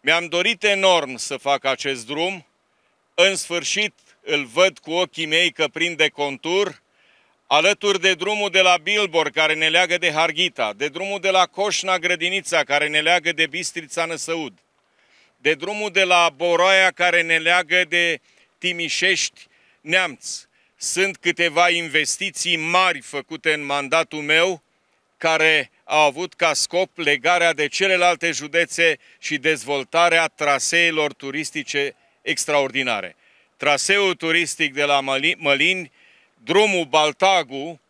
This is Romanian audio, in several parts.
Mi-am dorit enorm să fac acest drum. În sfârșit îl văd cu ochii mei că prinde contur, alături de drumul de la Bilbor care ne leagă de Harghita, de drumul de la Coșna Grădinița care ne leagă de Bistrița Năsăud, de drumul de la Boroaia care ne leagă de Timișești Neamț. Sunt câteva investiții mari făcute în mandatul meu, care a avut ca scop legarea de celelalte județe și dezvoltarea traseelor turistice extraordinare. Traseul turistic de la Mălini, drumul Baltagu,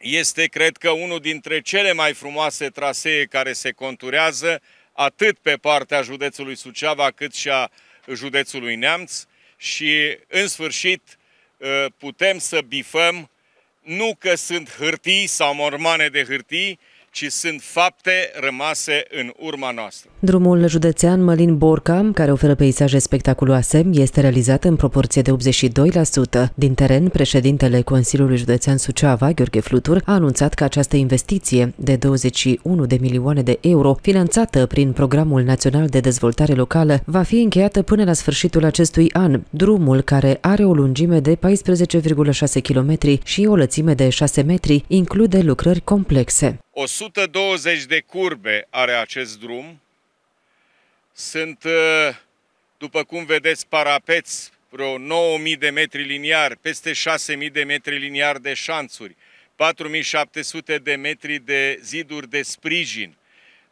este, cred că, unul dintre cele mai frumoase trasee care se conturează atât pe partea județului Suceava cât și a județului Neamț și, în sfârșit, ă, putem să bifăm nu că sunt hârtii sau mormane de hârtii, ci sunt fapte rămase în urma noastră. Drumul județean Mălin Borca, care oferă peisaje spectaculoase, este realizat în proporție de 82%. Din teren, președintele Consiliului Județean Suceava, Gheorghe Flutur, a anunțat că această investiție de 21 de milioane de euro, finanțată prin Programul Național de Dezvoltare Locală, va fi încheiată până la sfârșitul acestui an. Drumul, care are o lungime de 14,6 km și o lățime de 6 metri, include lucrări complexe. 120 de curbe are acest drum. Sunt, ă, după cum vedeți, parapeți, vreo 9000 de metri liniar, peste 6000 de metri liniar de șanțuri, 4700 de metri de ziduri de sprijin,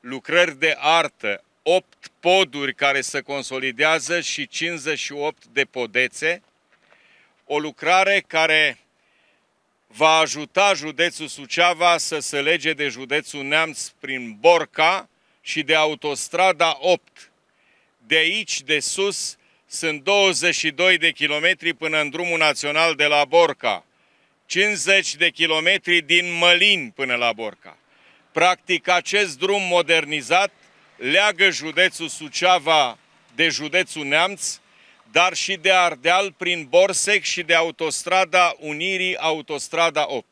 lucrări de artă, 8 poduri care se consolidează și 58 de podețe. O lucrare care va ajuta județul Suceava să se lege de județul Neamț prin Borca și de autostrada 8. De aici, de sus, sunt 22 de kilometri până în drumul național de la Borca, 50 de kilometri din Mălin până la Borca. Practic, acest drum modernizat leagă județul Suceava de județul Neamț, dar și de Ardeal prin Borsec și de autostrada Unirii, autostrada 8.